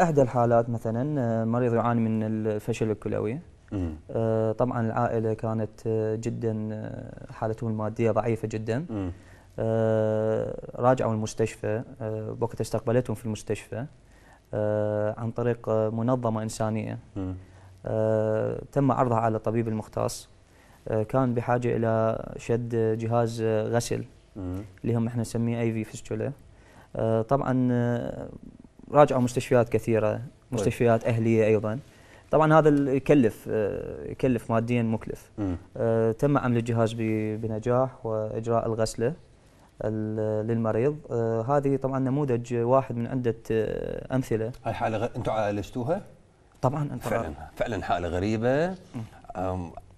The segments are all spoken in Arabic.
احدى الحالات مثلا آه، مريض يعاني من الفشل الكلوي آه، طبعا العائله كانت آه، جدا حالتهم الماديه ضعيفه جدا راجعوا المستشفى وقت استقبلتهم في المستشفى عن طريق منظمه انسانيه تم عرضها على الطبيب المختص كان بحاجه الى شد جهاز غسل اللي هم احنا نسميه اي في فيستولا طبعا راجعوا مستشفيات كثيره طيب. مستشفيات اهليه ايضا طبعا هذا يكلف آه، يكلف ماديا مكلف آه، تم عمل الجهاز بنجاح واجراء الغسله للمريض آه، هذه طبعا نموذج واحد من عده امثله هاي حاله انتم عالجتوها طبعا فعلا فعلا حاله غريبه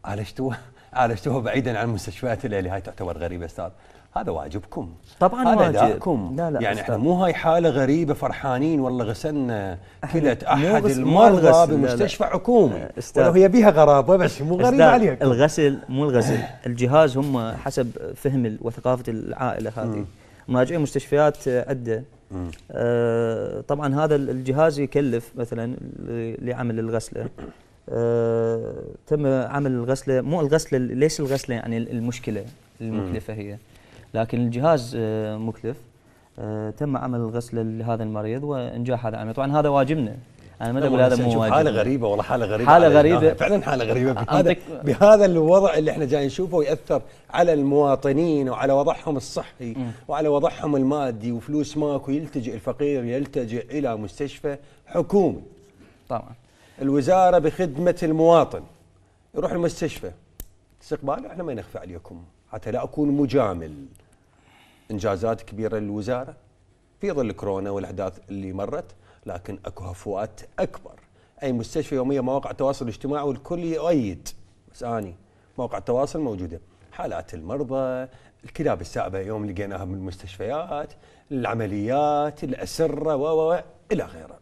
عالجتوها عالجتوها بعيدا عن المستشفيات اللي هاي تعتبر غريبه استاذ هذا واجبكم طبعا هذا واجب لا لا يعني احنا مو هاي حاله غريبه فرحانين والله غسلنا كلة احد المرضى بمستشفى حكومي ولو هي بيها غرابه بس مو غريبه عليك الغسل مو الغسل الجهاز هم حسب فهم وثقافه العائله هذه مراجعين مستشفيات عده آه طبعا هذا الجهاز يكلف مثلا لعمل الغسله آه تم عمل الغسله مو الغسله ليش الغسله يعني المشكله المكلفه هي لكن الجهاز آه، مكلف آه، تم عمل الغسل لهذا المريض وانجاح هذا العملية طبعا هذا واجبنا انا ما اقول هذا مو واجب حاله غريبه والله حاله غريبه حاله غريبه فعلا حاله غريبه بهذا, بهذا الوضع اللي احنا جاي نشوفه وياثر على المواطنين وعلى وضعهم الصحي م. وعلى وضعهم المادي وفلوس ماكو يلتجئ الفقير يلتجئ الى مستشفى حكومي طبعا الوزاره بخدمه المواطن يروح المستشفى استقبال احنا ما نخفى عليكم حتى لا اكون مجامل انجازات كبيره للوزاره في ظل كورونا والاحداث اللي مرت لكن اكو هفوات اكبر اي مستشفى يوميه مواقع التواصل الاجتماعي والكل يؤيد بس اني مواقع التواصل موجوده حالات المرضى الكلاب السائبه يوم لقيناها من المستشفيات العمليات الاسره و الى غيره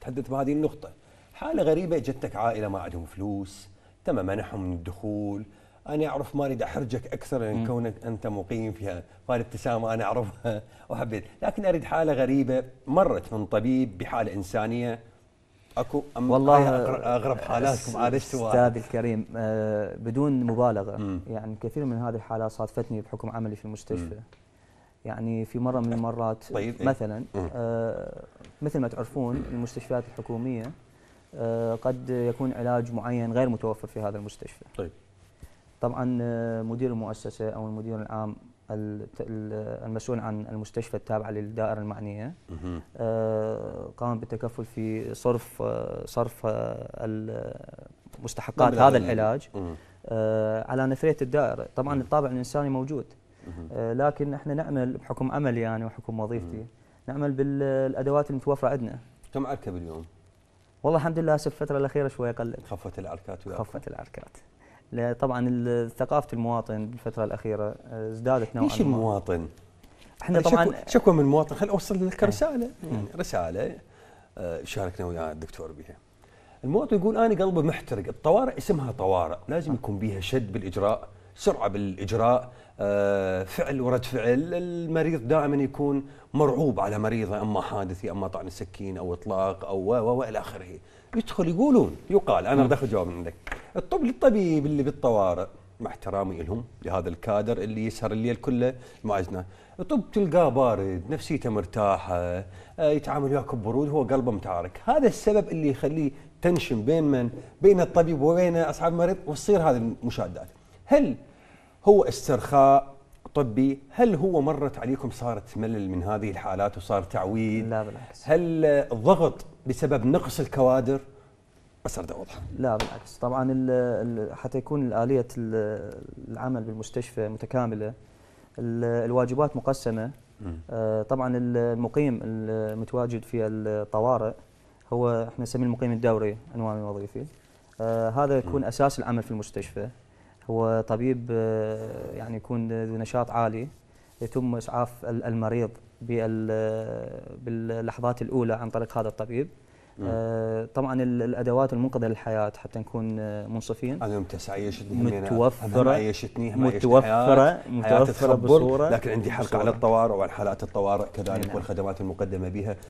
تحدث بهذه النقطه حاله غريبه جتك عائله ما عندهم فلوس تم منعهم من الدخول انا اعرف ما اريد احرجك اكثر لان كونك انت مقيم فيها فالابتسامه انا اعرفها وحبيت لكن اريد حاله غريبه مرت من طبيب بحاله انسانيه اكو أم والله اغرب حالاتكم عالجتوها استاذي الكريم آه، بدون مبالغه م. يعني كثير من هذه الحالات صادفتني بحكم عملي في المستشفى م. يعني في مره من المرات طيب إيه. مثلا آه، مثل ما تعرفون المستشفيات الحكوميه آه، قد يكون علاج معين غير متوفر في هذا المستشفى طيب طبعا آه، مدير المؤسسه او المدير العام المسؤول عن المستشفى التابعه للدائره المعنيه آه، قام بالتكفل في صرف صرف مستحقات هذا العلاج على نفريه الدائره طبعا الطابع الانساني موجود لكن احنا نعمل بحكم عملي يعني وحكم وظيفتي نعمل بالادوات المتوفره عندنا كم عركب اليوم والله الحمد لله اسف الفتره الاخيره شويه قلت خفت العركات وياك خفت العركات طبعا ثقافه المواطن بالفتره الاخيره آه، ازدادت نوعا ما ايش المواطن؟ احنا طبعا شكوى من المواطن خل اوصل لك إيه. رساله يعني رساله آه، شاركنا ويا الدكتور بها المواطن يقول انا قلبي محترق الطوارئ اسمها طوارئ لازم يكون بها شد بالاجراء سرعه بالاجراء آه، فعل ورد فعل المريض دائما يكون مرعوب على مريضه اما حادث اما طعن السكين او اطلاق او و و الى اخره يدخل يقولون يقال انا نعم. بدي اخذ جواب منك الطب الطبيب اللي بالطوارئ مع احترامي لهم لهذا الكادر اللي يسهر الليل كله معزنا طب تلقاه بارد نفسيته مرتاحة آه، يتعامل وياك ببرود هو قلبه متعارك هذا السبب اللي يخليه تنشن بين من بين الطبيب وبين أصحاب المريض وتصير هذه المشادات هل هو استرخاء طبي هل هو مرت عليكم صارت ملل من هذه الحالات وصار تعويد لا بالعكس هل الضغط بسبب نقص الكوادر بس اريد اوضح لا بالعكس طبعا حتى يكون آلية العمل بالمستشفى متكامله الواجبات مقسمه آه، طبعا المقيم المتواجد في الطوارئ هو احنا نسميه المقيم الدوري عنوان وظيفي آه، هذا يكون اساس العمل في المستشفى هو طبيب آه، يعني يكون ذو نشاط عالي يتم اسعاف المريض باللحظات الاولى عن طريق هذا الطبيب نعم. آه، طبعا الادوات المنقذه للحياه حتى نكون آه، منصفين انا متس عيشتني متوفره عيشتني متوفره متوفره بصوره لكن عندي حلقه على الطوارئ وعلى حالات الطوارئ كذلك نعم. والخدمات المقدمه بها